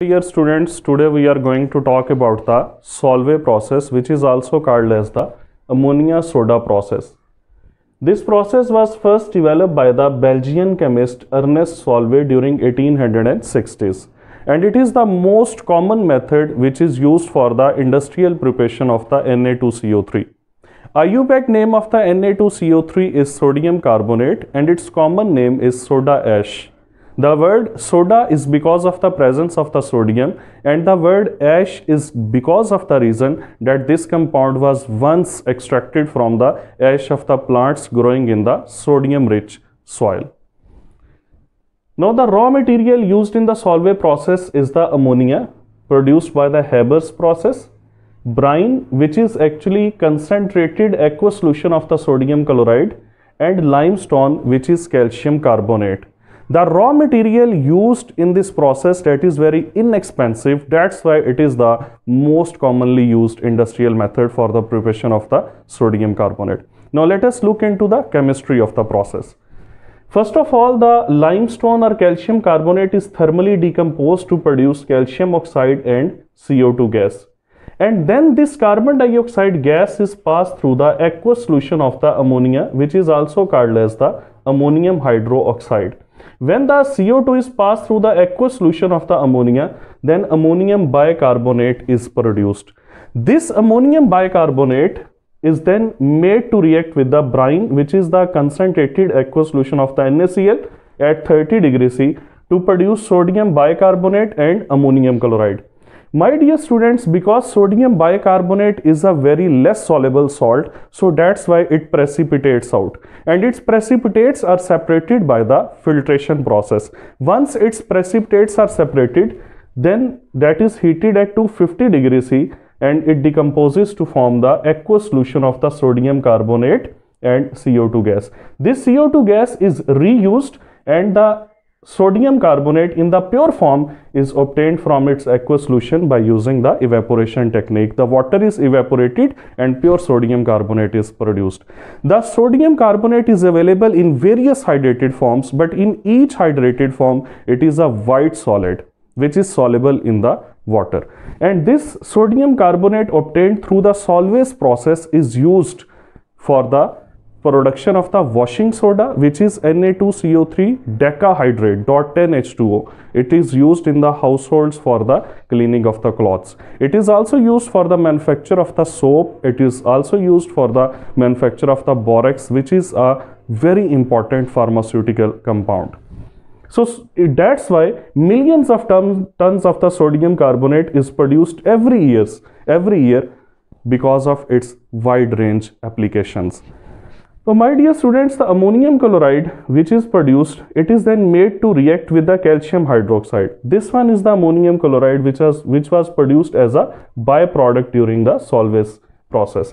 Dear students, today we are going to talk about the Solvay process which is also called as the ammonia soda process. This process was first developed by the Belgian chemist Ernest Solvay during 1860s and it is the most common method which is used for the industrial preparation of the Na2CO3. IUPAC name of the Na2CO3 is sodium carbonate and its common name is soda ash. The word soda is because of the presence of the sodium and the word ash is because of the reason that this compound was once extracted from the ash of the plants growing in the sodium rich soil. Now the raw material used in the Solvay process is the ammonia produced by the Haber's process brine which is actually concentrated aqueous solution of the sodium chloride and limestone which is calcium carbonate the raw material used in this process that is very inexpensive that's why it is the most commonly used industrial method for the preparation of the sodium carbonate now let us look into the chemistry of the process First of all, the limestone or calcium carbonate is thermally decomposed to produce calcium oxide and CO2 gas. And then this carbon dioxide gas is passed through the aqueous solution of the ammonia, which is also called as the ammonium hydroxide. When the CO2 is passed through the aqueous solution of the ammonia, then ammonium bicarbonate is produced. This ammonium bicarbonate is then made to react with the brine which is the concentrated aqueous solution of the NaCl at 30 degree C to produce sodium bicarbonate and ammonium chloride. My dear students, because sodium bicarbonate is a very less soluble salt, so that's why it precipitates out. And its precipitates are separated by the filtration process. Once its precipitates are separated, then that is heated at 250 degree C and it decomposes to form the aqueous solution of the sodium carbonate and CO2 gas. This CO2 gas is reused and the Sodium carbonate in the pure form is obtained from its aqueous solution by using the evaporation technique. The water is evaporated and pure sodium carbonate is produced. The sodium carbonate is available in various hydrated forms but in each hydrated form it is a white solid which is soluble in the water. And this sodium carbonate obtained through the Solvay's process is used for the production of the washing soda which is Na2CO3 decahydrate dot 10 H2O. It is used in the households for the cleaning of the clothes. It is also used for the manufacture of the soap. It is also used for the manufacture of the borax which is a very important pharmaceutical compound. So that's why millions of ton, tons of the sodium carbonate is produced every years every year because of its wide range applications. So my dear students, the ammonium chloride which is produced, it is then made to react with the calcium hydroxide. This one is the ammonium chloride which was, which was produced as a byproduct during the Solvay's process.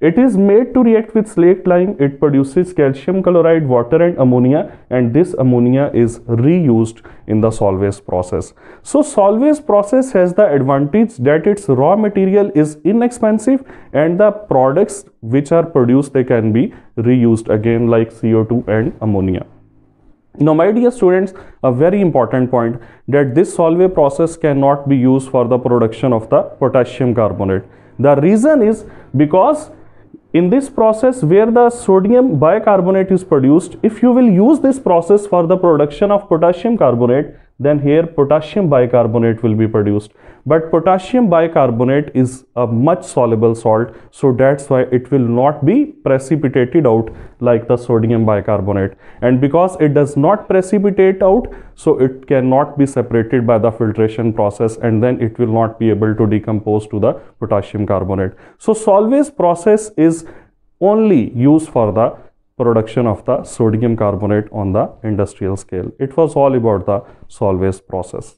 It is made to react with slaked lime. It produces calcium chloride, water and ammonia and this ammonia is reused in the Solvay's process. So Solvay's process has the advantage that its raw material is inexpensive and the products which are produced they can be reused again like CO2 and ammonia. Now, my dear students, a very important point that this Solvay process cannot be used for the production of the potassium carbonate. The reason is because in this process where the sodium bicarbonate is produced if you will use this process for the production of potassium carbonate then here potassium bicarbonate will be produced but potassium bicarbonate is a much soluble salt so that's why it will not be precipitated out like the sodium bicarbonate and because it does not precipitate out so it cannot be separated by the filtration process and then it will not be able to decompose to the potassium carbonate so solvay's process is only used for the production of the sodium carbonate on the industrial scale. It was all about the Solvay's process.